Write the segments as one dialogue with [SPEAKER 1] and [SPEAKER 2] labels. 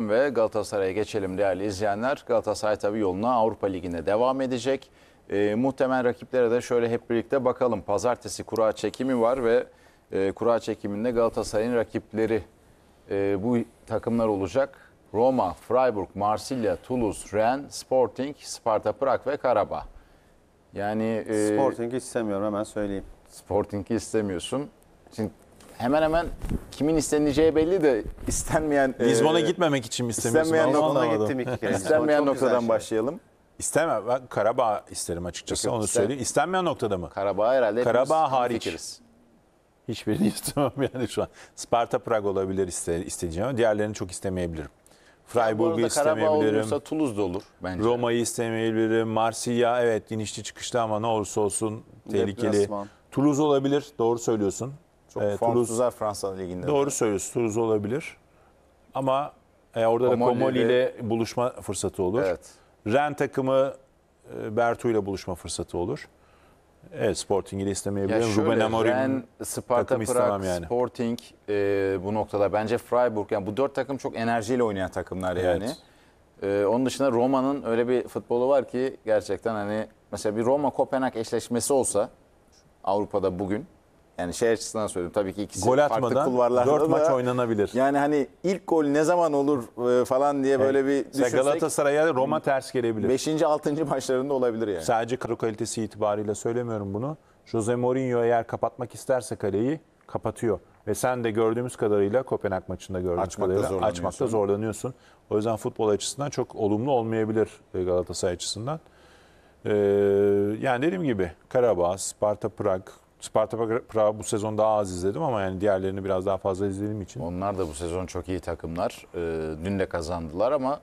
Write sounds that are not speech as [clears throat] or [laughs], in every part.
[SPEAKER 1] Ve Galatasaray'a geçelim değerli izleyenler. Galatasaray tabii yoluna Avrupa Ligi'ne devam edecek. E, muhtemel rakiplere de şöyle hep birlikte bakalım. Pazartesi kura çekimi var ve e, kura çekiminde Galatasaray'ın rakipleri e, bu takımlar olacak. Roma, Freiburg, Marsilya, Toulouse, Rennes, Sporting, Sparta Prag ve Karabağ. Yani e, Sporting'i istemiyorum hemen söyleyeyim. Sporting'i istemiyorsun. Şimdi hemen hemen kimin isteneceği belli de istenmeyen Lisbon'a e, gitmemek
[SPEAKER 2] için mi istemiyorsun? istenmeyen Onu noktada gittim iki kere. istenmeyen noktadan şey. başlayalım. İstemem. Ben Karabağ isterim açıkçası. Onu ister. söyleyeyim. İstenmeyen noktada mı? Karabağ herhalde. Karabağ hariç. hemfikiriz. Hiçbirini [laughs] istemem yani şu an. Sparta Prag olabilir iste, isteyeceğim ama diğerlerini çok istemeyebilirim. Bu Freiburg'u arada Karabağ istemeyebilirim. olmuyorsa Toulouse da olur bence. Roma'yı istemeyebilirim. Marsilya evet inişli çıkışlı ama ne olursa olsun tehlikeli. Deplasman. Toulouse olabilir. Doğru söylüyorsun. Çok e, ee, formsuzlar Fransa Ligi'nde. Doğru söylüyorsun. Toulouse olabilir. Ama e, orada Komoli da Komoli ile buluşma fırsatı olur. Evet. Ren takımı e, Bertu ile buluşma fırsatı olur. Evet Sporting'i de istemeyebilirim. Ruben Amorim Ren,
[SPEAKER 1] Sparta Prag, yani. Sporting e, bu noktada bence Freiburg. Yani bu dört takım çok enerjiyle oynayan takımlar yani. Evet. E, onun dışında Roma'nın öyle bir futbolu var ki gerçekten hani mesela bir Roma-Kopenhag eşleşmesi olsa Avrupa'da bugün yani şey açısından söyleyeyim tabii ki ikisi Gol farklı atmadan kulvarlarda 4 da. maç oynanabilir. Yani hani ilk gol ne zaman olur e, falan diye böyle bir Mesela düşünsek Galatasaray'a Roma ters gelebilir. 5. 6. maçlarında olabilir yani. Sadece
[SPEAKER 2] kadro kalitesi itibariyle söylemiyorum bunu. Jose Mourinho eğer kapatmak isterse kaleyi kapatıyor. Ve sen de gördüğümüz kadarıyla Kopenhag maçında gördüğümüz Açmakta kadarıyla zorlanıyorsun. açmakta zorlanıyorsun. O yüzden futbol açısından çok olumlu olmayabilir e, Galatasaray açısından. Ee, yani dediğim gibi Karabağ, Sparta Prag, Sparta Prag bu sezon daha az izledim ama yani diğerlerini biraz daha fazla izlediğim için. Onlar da bu sezon çok iyi takımlar. Ee, dün de
[SPEAKER 1] kazandılar ama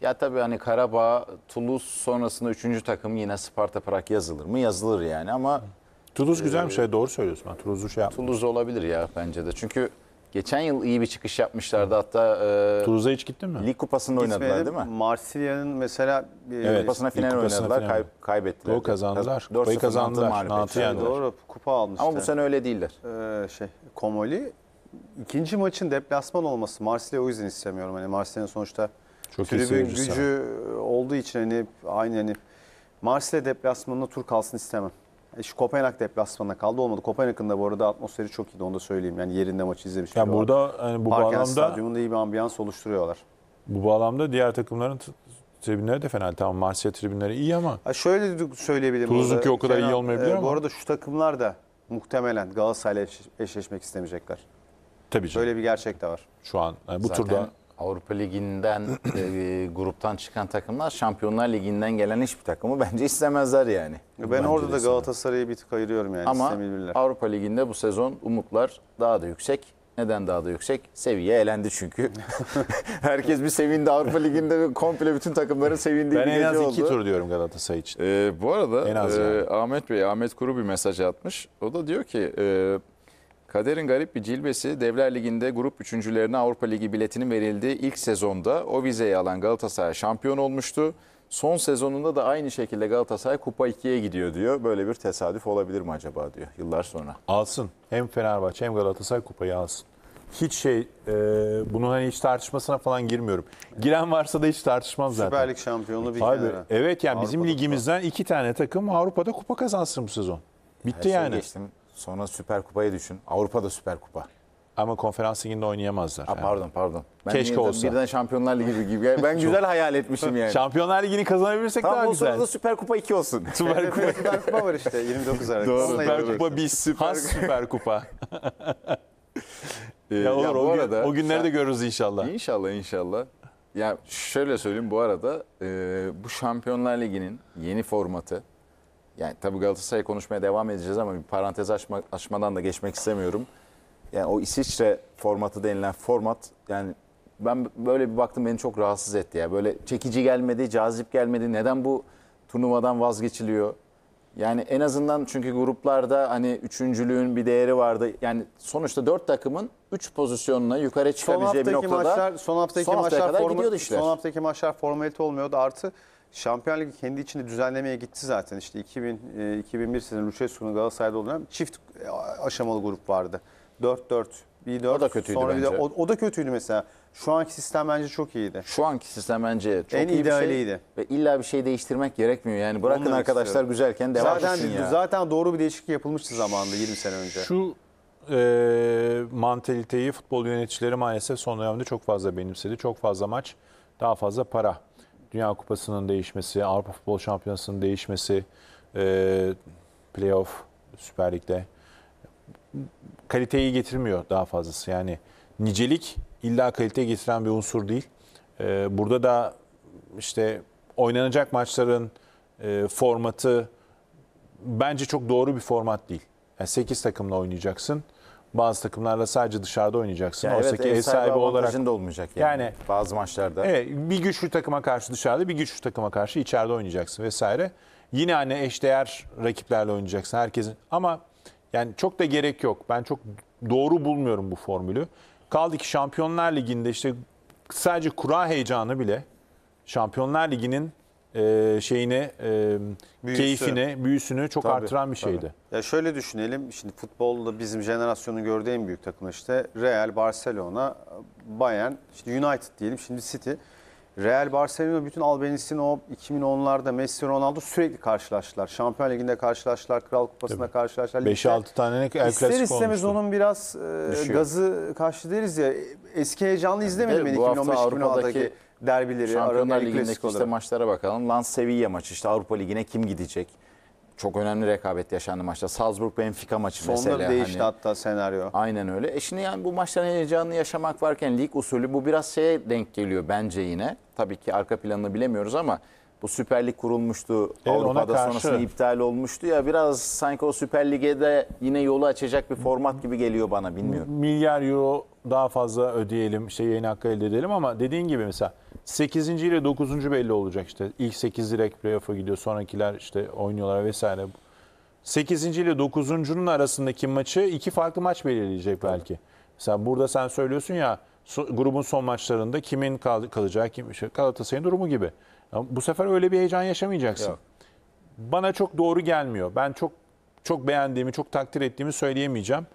[SPEAKER 1] ya tabii hani Karabağ, Toulouse sonrasında üçüncü takım yine Sparta Prag yazılır mı? Yazılır yani ama... Toulouse güzel bir e,
[SPEAKER 2] şey doğru söylüyorsun. Ben şey yapmadım.
[SPEAKER 1] Toulouse olabilir ya bence de. Çünkü Geçen yıl iyi bir çıkış yapmışlardı hatta. E, Turuza hiç gittin mi? Lig kupasında oynadılar değil mi?
[SPEAKER 3] Marsilya'nın mesela e, Evet. Kupasına final kupasına oynadılar, final. kay,
[SPEAKER 2] kaybettiler. Yo, kazandılar. 4 Kupayı kazandılar. mağlup Nant'ı doğru
[SPEAKER 3] kupa almıştı. Ama bu sene öyle değiller. Ee, şey Komoli ikinci maçın deplasman olması Marsilya o yüzden istemiyorum. Hani Marsilya'nın sonuçta Çok iyi tribün seyircisi gücü olduğu için hani aynı hani Marsilya deplasmanına tur kalsın istemem. E, şu Kopenhag deplasmanına kaldı olmadı. Kopenhag'ın da bu arada atmosferi çok iyiydi onu da söyleyeyim. Yani yerinde maçı izlemiş. Yani burada
[SPEAKER 2] yani bu Parken bağlamda stadyumunda
[SPEAKER 3] iyi bir ambiyans oluşturuyorlar.
[SPEAKER 2] Bu bağlamda diğer takımların tribünleri de fena. Tamam Marsilya tribünleri iyi ama. Ha
[SPEAKER 3] şöyle söyleyebilirim. Tuzluk o kadar Kenan, iyi olmayabilir e, ama. Bu arada şu takımlar da muhtemelen Galatasaray'la eşleşmek istemeyecekler. Tabii canım. Böyle bir gerçek de var. Şu an yani bu Zaten turda Avrupa
[SPEAKER 1] Ligi'nden [clears throat] e, gruptan çıkan takımlar Şampiyonlar Ligi'nden gelen hiçbir takımı bence istemezler yani. Ben bence orada da
[SPEAKER 3] Galatasaray'ı bir tık ayırıyorum yani. Ama Avrupa
[SPEAKER 1] Ligi'nde bu sezon umutlar daha da yüksek. Neden daha da yüksek? Seviye elendi çünkü. [laughs] Herkes bir sevindi. Avrupa Ligi'nde komple bütün takımların sevindiği ben bir gece oldu. Ben en az iki tur
[SPEAKER 2] diyorum Galatasaray için. Ee,
[SPEAKER 1] bu arada en az yani. e, Ahmet Bey, Ahmet Kuru bir mesaj atmış. O da diyor ki... E, Kaderin garip bir cilvesi Devler Ligi'nde grup üçüncülerine Avrupa Ligi biletinin verildiği ilk sezonda o vizeyi alan Galatasaray şampiyon olmuştu. Son sezonunda da aynı şekilde Galatasaray Kupa 2'ye gidiyor diyor. Böyle bir tesadüf olabilir mi acaba diyor yıllar sonra.
[SPEAKER 2] Alsın. Hem Fenerbahçe hem Galatasaray kupayı alsın. Hiç şey, e, bunun hani hiç tartışmasına falan girmiyorum. Giren varsa da hiç tartışmam zaten.
[SPEAKER 3] Süper Lig şampiyonluğu bir Abi,
[SPEAKER 2] Evet yani Avrupa'da bizim ligimizden kupa. iki tane takım Avrupa'da kupa kazansın bu sezon. Bitti Her yani. Geçtim. Sonra Süper Kupa'yı düşün. Avrupa'da Süper Kupa. Ama konferans liginde oynayamazlar. Ha, Pardon pardon. Ben Keşke olsa. Birden Şampiyonlar Ligi gibi. Ben [laughs] güzel hayal etmişim yani. Şampiyonlar Ligi'ni kazanabilirsek Tam daha güzel. Tam da
[SPEAKER 1] Süper Kupa 2 olsun. [laughs] Süper Kupa. Süper Kupa var işte 29 Aralık. Doğru. Süper Kupa 1. Süper... Has Süper
[SPEAKER 2] Kupa. [laughs] Ee, ya olur ya o, gün, arada, o günleri de
[SPEAKER 1] görürüz inşallah. İnşallah inşallah. Ya şöyle söyleyeyim bu arada e, bu Şampiyonlar Ligi'nin yeni formatı yani tabii Galatasaray konuşmaya devam edeceğiz ama bir parantez açma, açmadan da geçmek istemiyorum. Yani o İsviçre formatı denilen format yani ben böyle bir baktım beni çok rahatsız etti ya. Böyle çekici gelmedi, cazip gelmedi. Neden bu turnuvadan vazgeçiliyor? Yani en azından çünkü gruplarda hani üçüncülüğün bir değeri vardı. Yani sonuçta dört takımın üç pozisyonuna yukarı çıkabileceği bir noktada. Maçlar, son haftaki son maçlar kadar forma, gidiyordu işler. Son
[SPEAKER 3] haftaki maçlar formalite olmuyordu. Artı Şampiyon Ligi kendi içinde düzenlemeye gitti zaten. İşte 2000, 2001 e, sezonu Lucescu'nun Galatasaray'da olan çift e, aşamalı grup vardı. 4-4, 1-4. O da kötüydü sonra bence. Bir de, o, o da kötüydü mesela. Şu anki sistem bence çok
[SPEAKER 1] iyiydi. Şu anki sistem bence çok en iyi şey idealiydi. Şey. Ve illa bir şey değiştirmek gerekmiyor yani. Bırakın Onları arkadaşlar
[SPEAKER 3] istiyorum. güzelken devam zaten, etsin ya. Zaten doğru bir değişiklik yapılmıştı zamanında 20 sene önce.
[SPEAKER 2] Şu e, mantaliteyi futbol yöneticileri maalesef son dönemde çok fazla benimsedi. Çok fazla maç, daha fazla para. Dünya Kupası'nın değişmesi, Avrupa Futbol Şampiyonası'nın değişmesi, e, playoff, Süper Lig'de kaliteyi getirmiyor daha fazlası. Yani nicelik illa kalite getiren bir unsur değil. E, burada da işte oynanacak maçların e, formatı bence çok doğru bir format değil. Yani 8 takımla oynayacaksın. Bazı takımlarla sadece dışarıda oynayacaksın. Yani Oysa evet, ki ev sahibi, sahibi olarak da olmayacak yani. yani bazı maçlarda. Evet, bir güçlü takıma karşı dışarıda, bir güçlü takıma karşı içeride oynayacaksın vesaire. Yine hani eşdeğer rakiplerle oynayacaksın herkesin. Ama yani çok da gerek yok. Ben çok doğru bulmuyorum bu formülü. Kaldı ki Şampiyonlar Ligi'nde işte sadece kura heyecanı bile Şampiyonlar Ligi'nin e, şeyine, e, Büyüsü. keyfine, büyüsünü çok Tabii, artıran bir şeydi. Tabii.
[SPEAKER 3] Ya şöyle düşünelim. Şimdi futbolda bizim jenerasyonun gördüğü en büyük takım işte Real, Barcelona, Bayern, işte United diyelim, şimdi City. Real Barcelona bütün albenisini o 2010'larda Messi Ronaldo sürekli karşılaştılar. Şampiyon Ligi'nde karşılaştılar, Kral Kupası'nda Tabii. karşılaştılar. 5-6 tane El İster istemez onun biraz e, gazı karşı değiliz ya. Eski heyecanlı izlemedim ben 2015-2016'daki derbileri, Şampiyonlar Ligi'ndeki işte
[SPEAKER 1] maçlara bakalım. Lens Sevilla maçı işte Avrupa Ligi'ne kim gidecek? Çok önemli rekabet yaşandı maçta. Salzburg Benfica maçı Sonunda mesela. Hani. değişti Hani- hatta senaryo. Aynen öyle. E şimdi yani bu maçların heyecanını yaşamak varken lig usulü bu biraz şeye denk geliyor bence yine. Tabii ki arka planını bilemiyoruz ama bu Süper Lig kurulmuştu. Evet, Avrupa'da sonrasında iptal olmuştu ya biraz sanki o Süper Lig'e de yine yolu açacak bir format gibi geliyor bana bilmiyorum.
[SPEAKER 2] milyar euro daha fazla ödeyelim, işte yayın hakkı elde edelim ama dediğin gibi mesela 8. ile 9. belli olacak işte. İlk 8 direkt playoff'a gidiyor. Sonrakiler işte oynuyorlar vesaire. 8. ile 9.'nun arasındaki maçı iki farklı maç belirleyecek belki. Mesela burada sen söylüyorsun ya grubun son maçlarında kimin kal kalacağı kim işte Galatasaray'ın durumu gibi. Ama bu sefer öyle bir heyecan yaşamayacaksın. Yok. Bana çok doğru gelmiyor. Ben çok çok beğendiğimi, çok takdir ettiğimi söyleyemeyeceğim.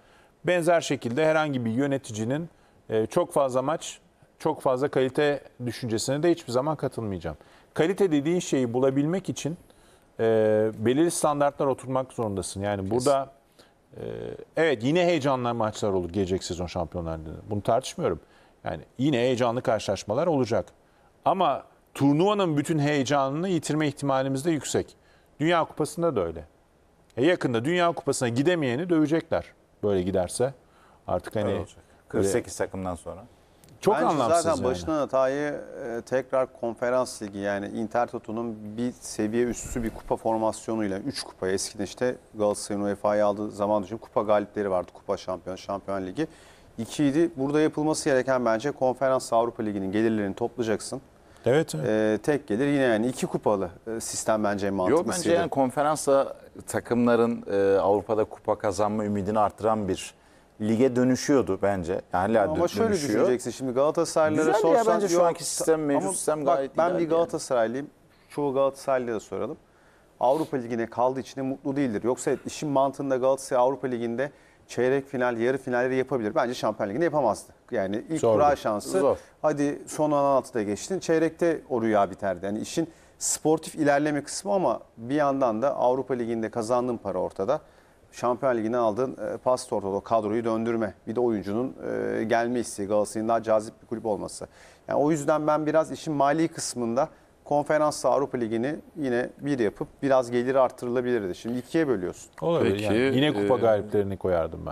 [SPEAKER 2] Benzer şekilde herhangi bir yöneticinin e, çok fazla maç çok fazla kalite düşüncesine de hiçbir zaman katılmayacağım. Kalite dediğin şeyi bulabilmek için e, belirli standartlar oturmak zorundasın. Yani Kesin. burada e, evet yine heyecanlı maçlar olur gelecek sezon şampiyonlar Bunu tartışmıyorum. Yani yine heyecanlı karşılaşmalar olacak. Ama turnuvanın bütün heyecanını yitirme ihtimalimiz de yüksek. Dünya Kupası'nda da öyle. E yakında Dünya Kupası'na gidemeyeni dövecekler böyle giderse. Artık hani 48 takımdan sonra.
[SPEAKER 3] Çok Bence anlamsız zaten yani. başına hatayı e, tekrar konferans ligi yani Inter Toto'nun bir seviye üstü bir kupa formasyonuyla 3 kupa eskiden işte Galatasaray'ın UEFA'yı aldığı zaman düşün kupa galipleri vardı. Kupa şampiyon, şampiyon ligi. 2 Burada yapılması gereken bence konferans Avrupa Ligi'nin gelirlerini toplayacaksın. Evet. evet. E, tek gelir yine yani iki kupalı e, sistem bence mantıklı. Yok bence yani
[SPEAKER 1] konferansa takımların e, Avrupa'da kupa kazanma ümidini artıran bir lige dönüşüyordu bence. Yani hala ama dö- şöyle düşüneceksin
[SPEAKER 3] şimdi Galatasaraylılara Güzel sorsan. ya bence şu anki sistem mevcut ama sistem bak, Ben iyi bir yani. Çoğu Galatasaraylı'ya da soralım. Avrupa Ligi'ne kaldığı için de mutlu değildir. Yoksa işin mantığında Galatasaray Avrupa Ligi'nde çeyrek final, yarı finalleri yapabilir. Bence Şampiyon Ligi'nde yapamazdı. Yani ilk kura şansı. Zor. Hadi son 16'da geçtin. Çeyrekte o rüya biterdi. Yani işin sportif ilerleme kısmı ama bir yandan da Avrupa Ligi'nde kazandığın para ortada. Şampiyon Ligi'ne aldığın e, pas kadroyu döndürme. Bir de oyuncunun e, gelme isteği Galatasaray'ın daha cazip bir kulüp olması. Yani o yüzden ben biraz işin mali kısmında Konferans Avrupa Ligi'ni yine bir yapıp biraz gelir artırılabilirdi. Şimdi ikiye bölüyorsun. Olabilir Peki, yani. Yine kupa e, galiplerini koyardım ben.